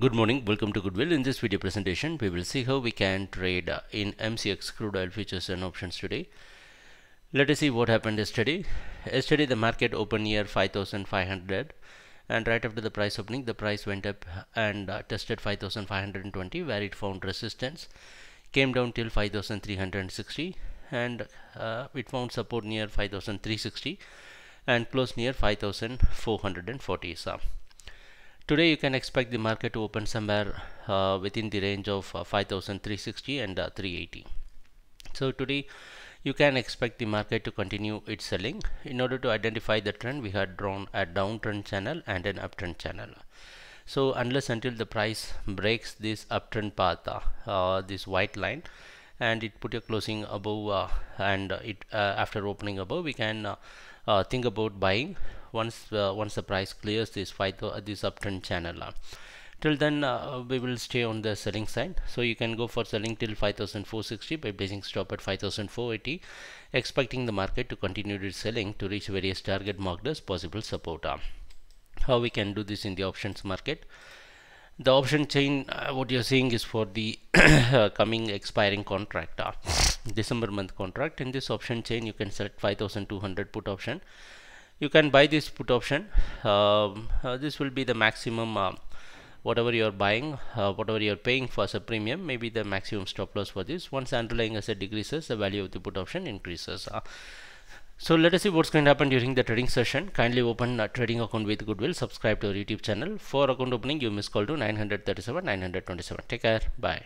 Good morning, welcome to Goodwill. In this video presentation, we will see how we can trade uh, in MCX crude oil futures and options today. Let us see what happened yesterday. Yesterday the market opened near 5500 and right after the price opening the price went up and uh, tested 5520 where it found resistance came down till 5360 and uh, it found support near 5360 and closed near 5440 some. Today you can expect the market to open somewhere uh, within the range of uh, 5360 and uh, 380. So today you can expect the market to continue its selling. In order to identify the trend we had drawn a downtrend channel and an uptrend channel. So unless until the price breaks this uptrend path, uh, this white line, and it put a closing above uh, and it uh, after opening above we can uh, think about buying once once the price clears this five this uptrend channel till then uh, we will stay on the selling side so you can go for selling till 5460 by placing stop at 5480 expecting the market to continue its selling to reach various target marked as possible support how we can do this in the options market the option chain uh, what you're seeing is for the coming expiring contract uh, December month contract in this option chain you can select 5200 put option you can buy this put option um, uh, this will be the maximum uh, whatever you're buying uh, whatever you're paying for as a premium maybe the maximum stop loss for this once underlying asset decreases the value of the put option increases uh. So let us see what's going to happen during the trading session. Kindly open a trading account with Goodwill. Subscribe to our YouTube channel. For account opening, you miss call to 937 927. Take care. Bye.